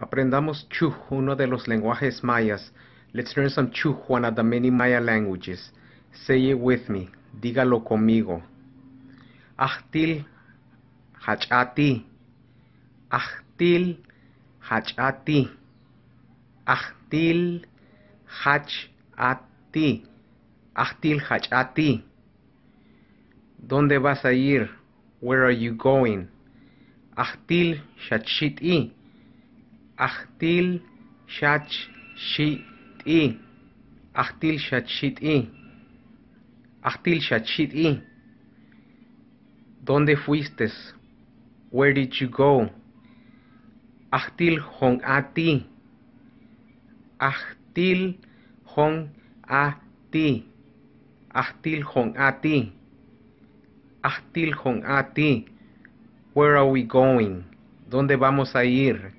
Aprendamos Chuj, uno de los lenguajes mayas. Let's learn some Chuj, one of the many Maya languages. Say it with me. Dígalo conmigo. Achtil hachati. Achtil hachati. Achtil hachati. Achtil hachati. ¿Dónde vas a ir? Where are you going? Achtil hachit'i. Ahtil I. Ahtil Shachshit'i. Ahtil i ¿Dónde fuiste? Where did you go? Ahtil Hong ti. Ahtil Hong ti. Ahtil Hong ti. Ahtil Hong ti. Where are we going? ¿Dónde vamos a ir?